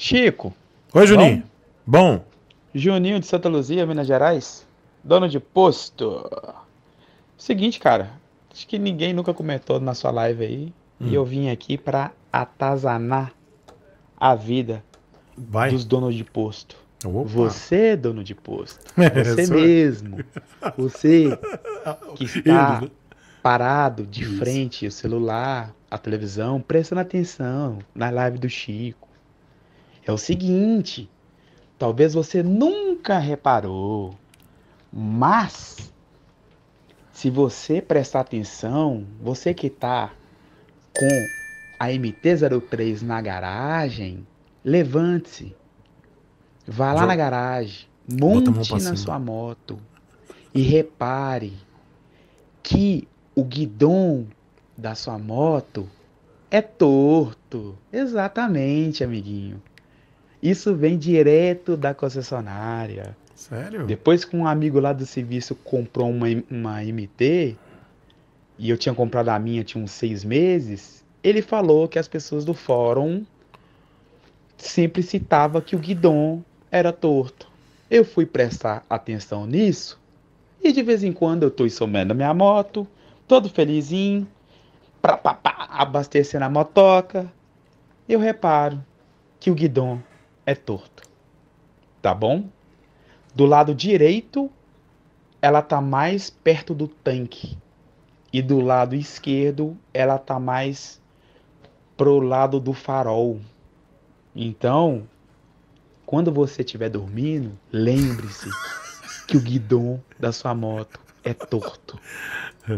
Chico. Oi, tá Juninho. Bom? bom. Juninho de Santa Luzia, Minas Gerais. Dono de posto. Seguinte, cara. Acho que ninguém nunca comentou na sua live aí. Hum. E eu hum. vim aqui para atazanar a vida Vai. dos donos de posto. Opa. Você, dono de posto. É, Você mesmo. Você que está Ele. parado de Isso. frente o celular, a televisão, prestando atenção na live do Chico é o seguinte, talvez você nunca reparou, mas se você prestar atenção, você que está com a MT-03 na garagem, levante-se. Vá lá Vou... na garagem, monte na sua moto e repare que o guidão da sua moto é torto. Exatamente, amiguinho. Isso vem direto da concessionária. Sério? Depois que um amigo lá do serviço comprou uma, uma MT, e eu tinha comprado a minha tinha uns seis meses, ele falou que as pessoas do fórum sempre citavam que o guidon era torto. Eu fui prestar atenção nisso, e de vez em quando eu estou ensomando a minha moto, todo felizinho, pra, pra, pra, abastecendo a motoca, eu reparo que o guidon é torto. Tá bom? Do lado direito, ela tá mais perto do tanque. E do lado esquerdo, ela tá mais pro lado do farol. Então, quando você estiver dormindo, lembre-se que o guidão da sua moto é torto.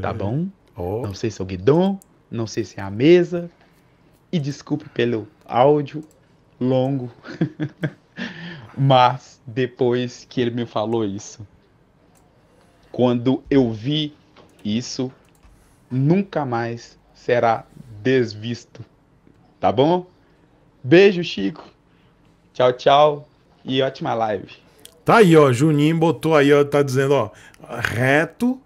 Tá bom? Oh. Não sei se é o guidão, não sei se é a mesa. E desculpe pelo áudio longo. Mas depois que ele me falou isso, quando eu vi isso, nunca mais será desvisto. Tá bom? Beijo, Chico. Tchau, tchau e ótima live. Tá aí, ó, Juninho botou aí, ó, tá dizendo, ó, reto.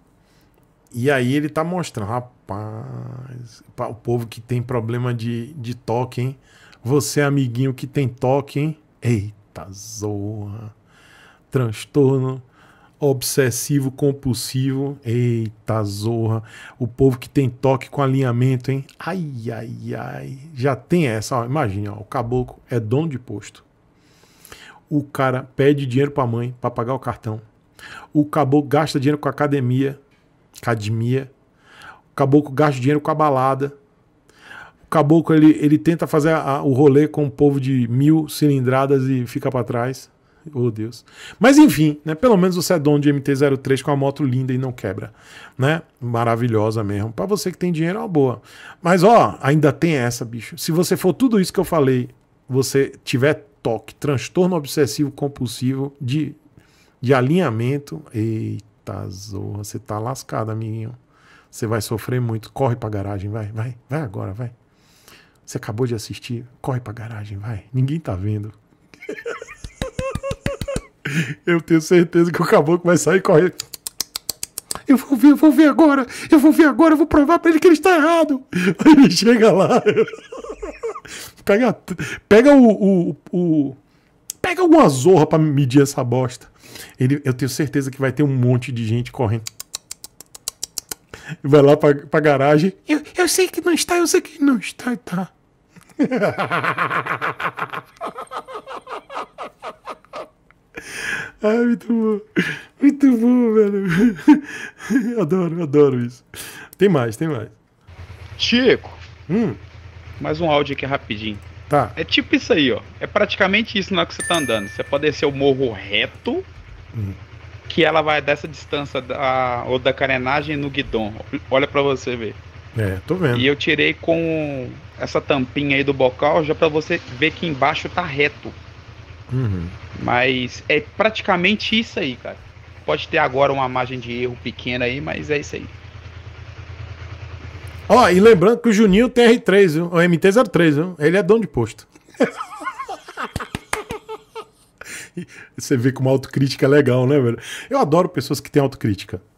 E aí ele tá mostrando, rapaz, o povo que tem problema de, de toque, hein? Você, é amiguinho que tem toque, hein? Eita zorra. Transtorno obsessivo compulsivo. Eita zorra. O povo que tem toque com alinhamento, hein? Ai, ai, ai. Já tem essa. imagina, o caboclo é dono de posto. O cara pede dinheiro pra mãe para pagar o cartão. O caboclo gasta dinheiro com academia. Academia. O caboclo gasta dinheiro com a balada caboclo ele, ele tenta fazer a, o rolê com o povo de mil cilindradas e fica para trás. Oh, Deus. Mas enfim, né? Pelo menos você é dono de MT-03 com a moto linda e não quebra, né? Maravilhosa mesmo. Para você que tem dinheiro é uma boa. Mas ó, ainda tem essa, bicho. Se você for tudo isso que eu falei, você tiver toque, transtorno obsessivo compulsivo de, de alinhamento, eita zorra, você tá lascado, amiguinho. Você vai sofrer muito. Corre pra garagem, vai, vai, vai agora, vai. Você acabou de assistir? Corre pra garagem, vai. Ninguém tá vendo. Eu tenho certeza que o caboclo vai sair correndo. Eu vou ver, eu vou ver agora. Eu vou ver agora, eu vou provar pra ele que ele está errado. Aí ele chega lá. pega, pega o, o, o Pega alguma zorra pra medir essa bosta. Ele, eu tenho certeza que vai ter um monte de gente correndo. Vai lá pra, pra garagem. Eu, eu sei que não está, eu sei que não está, tá ah, muito bom. Muito bom, velho. Adoro, adoro isso. Tem mais, tem mais. Chico. Hum. Mais um áudio aqui rapidinho. Tá. É tipo isso aí, ó. É praticamente isso na hora que você tá andando. Você pode descer o morro reto, hum. que ela vai dessa distância da, ou da carenagem no guidão. Olha para você ver. É, tô vendo. E eu tirei com essa tampinha aí do bocal já para você ver que embaixo tá reto. Uhum. Mas é praticamente isso aí, cara. Pode ter agora uma margem de erro pequena aí, mas é isso aí. Ó, oh, e lembrando que o Juninho tem R3, viu? o MT-03, viu? ele é dono de posto. Você vê como autocrítica é legal, né, velho? Eu adoro pessoas que têm autocrítica.